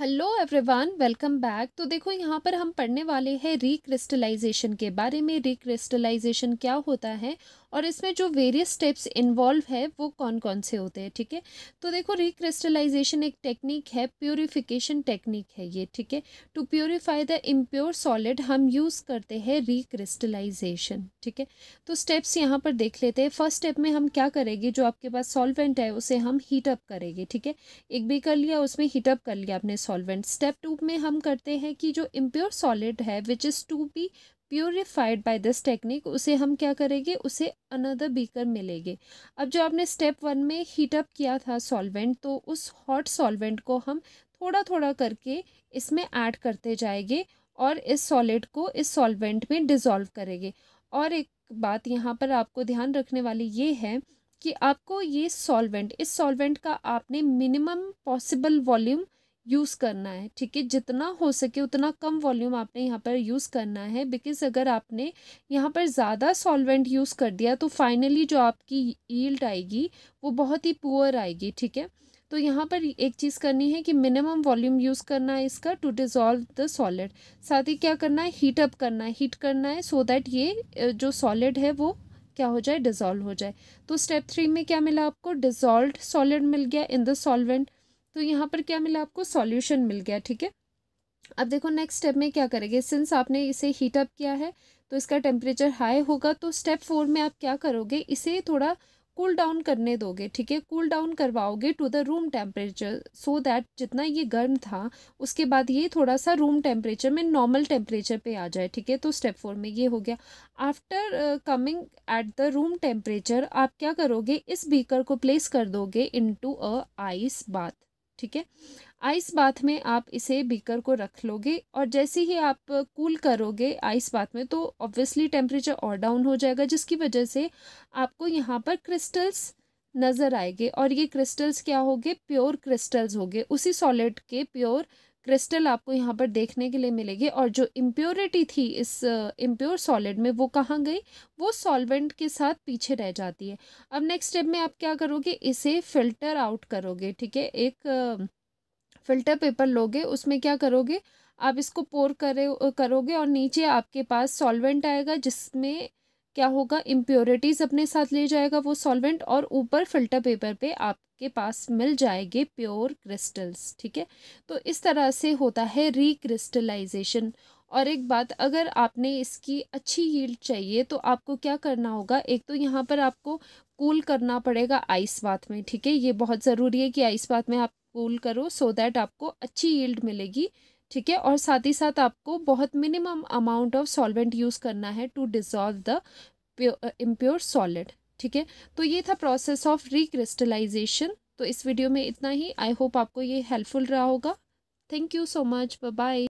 Hello everyone welcome back तो देखो यहाँ पर हम पढ़ने वाले हैं रिक्रिस्टलाइजेशन के बारे में रिक्रिस्टलाइजेशन क्या होता है और इसमें जो वेरियस स्टेप्स इन्वॉल्व है वो कौन कौन से होते हैं ठीक है थीके? तो देखो रिक्रिस्टलाइजेशन एक टेक्निक है प्योरीफिकेशन टेक्निक है ये ठीक है to purify the impure solid हम यूज़ करते हैं रिक्रिस्टलाइजेशन ठीक है तो स्टेप्स यहाँ पर देख लेते हैं फर्स्ट स्टेप में हम क्या करेंगे जो आपके पास सॉल्वेंट है उसे हम हीटअप करेंगे ठीक है एक कर लिया उसमें हीटअप कर लिया आपने सॉल्वेंट स्टेप टू में हम करते हैं कि जो इम्प्योर सॉलिड है which is to be purified by this technique उसे हम क्या करेंगे उसे अनदर बीकर मिलेंगे अब जो आपने स्टेप वन में हीटअप किया था सॉल्वेंट तो उस हॉट सॉल्वेंट को हम थोड़ा थोड़ा करके इसमें ऐड करते जाएंगे और इस सॉलिड को इस सॉल्वेंट में डिज़ोल्व करेंगे और एक बात यहाँ पर आपको ध्यान रखने वाली ये है कि आपको ये सॉल्वेंट इस सॉल्वेंट का आपने मिनिमम पॉसिबल वॉल्यूम यूज़ करना है ठीक है जितना हो सके उतना कम वॉल्यूम आपने यहाँ पर यूज़ करना है बिकॉज़ अगर आपने यहाँ पर ज़्यादा सॉल्वेंट यूज़ कर दिया तो फाइनली जो आपकी ईल्ड आएगी वो बहुत ही पुअर आएगी ठीक है तो यहाँ पर एक चीज़ करनी है कि मिनिमम वॉल्यूम यूज़ करना है इसका टू डिज़ोल्व द सॉलिड साथ ही क्या करना है हीट अप करना है हीट करना है सो दैट ये जो सॉलिड है वो क्या हो जाए डिज़ोल्व हो जाए तो स्टेप थ्री में क्या मिला आपको डिज़ोल्व सॉलिड मिल गया इन द सॉल्वेंट तो यहाँ पर क्या मिला आपको सॉल्यूशन मिल गया ठीक है अब देखो नेक्स्ट स्टेप में क्या करेंगे सिंस आपने इसे हीट अप किया है तो इसका टेम्परेचर हाई होगा तो स्टेप फोर में आप क्या करोगे इसे थोड़ा कूल cool डाउन करने दोगे ठीक है कूल डाउन करवाओगे to the room temperature so that जितना ये गर्म था उसके बाद ये थोड़ा सा रूम टेम्परेचर में नॉर्मल टेम्परेचर पे आ जाए ठीक है तो स्टेप फोर में ये हो गया after coming at the room temperature आप क्या करोगे इस बीकर को प्लेस कर दोगे इनटू अ आइस बाथ ठीक है आइस बाथ में आप इसे बीकर को रख लोगे और जैसे ही आप कूल करोगे आइस बाथ में तो ऑब्वियसली टेम्परेचर और डाउन हो जाएगा जिसकी वजह से आपको यहाँ पर क्रिस्टल्स नज़र आएंगे और ये क्रिस्टल्स क्या होंगे प्योर क्रिस्टल्स होंगे उसी सॉलिड के प्योर क्रिस्टल आपको यहाँ पर देखने के लिए मिलेगी और जो इम्प्योरिटी थी इस इम्प्योर uh, सॉलिड में वो कहाँ गई वो सॉल्वेंट के साथ पीछे रह जाती है अब नेक्स्ट स्टेप में आप क्या करोगे इसे फ़िल्टर आउट करोगे ठीक है एक फ़िल्टर uh, पेपर लोगे उसमें क्या करोगे आप इसको पोर करे करोगे और नीचे आपके पास सॉल्वेंट आएगा जिसमें क्या होगा इम्प्योरिटीज़ अपने साथ ले जाएगा वो सॉल्वेंट और ऊपर फिल्टर पेपर पे आपके पास मिल जाएंगे प्योर क्रिस्टल्स ठीक है तो इस तरह से होता है रिक्रिस्टलाइजेशन और एक बात अगर आपने इसकी अच्छी हील्ड चाहिए तो आपको क्या करना होगा एक तो यहाँ पर आपको कूल करना पड़ेगा आइस बाथ में ठीक है ये बहुत ज़रूरी है कि आइस बाथ में आप कूल करो सो so दैट आपको अच्छी यील्ड मिलेगी ठीक है और साथ ही साथ आपको बहुत minimum amount of solvent use करना है to dissolve the impure solid ठीक है तो ये था प्रोसेस ऑफ रिक्रिस्टलाइजेशन तो इस वीडियो में इतना ही आई होप आपको ये हेल्पफुल रहा होगा thank you so much bye